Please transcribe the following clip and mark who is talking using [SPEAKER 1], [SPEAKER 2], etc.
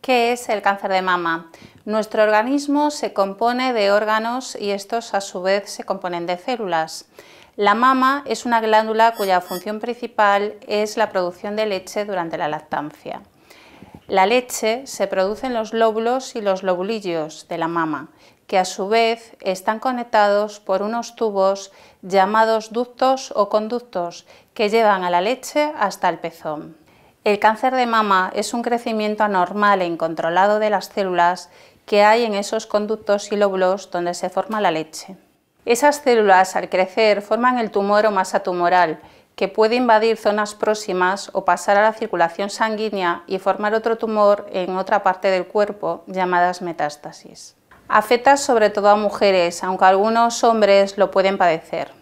[SPEAKER 1] ¿Qué es el cáncer de mama? Nuestro organismo se compone de órganos y estos a su vez se componen de células. La mama es una glándula cuya función principal es la producción de leche durante la lactancia. La leche se produce en los lóbulos y los lobulillos de la mama, que a su vez están conectados por unos tubos llamados ductos o conductos que llevan a la leche hasta el pezón. El cáncer de mama es un crecimiento anormal e incontrolado de las células que hay en esos conductos y lóbulos donde se forma la leche. Esas células al crecer forman el tumor o masa tumoral, que puede invadir zonas próximas o pasar a la circulación sanguínea y formar otro tumor en otra parte del cuerpo, llamadas metástasis. Afecta sobre todo a mujeres, aunque algunos hombres lo pueden padecer.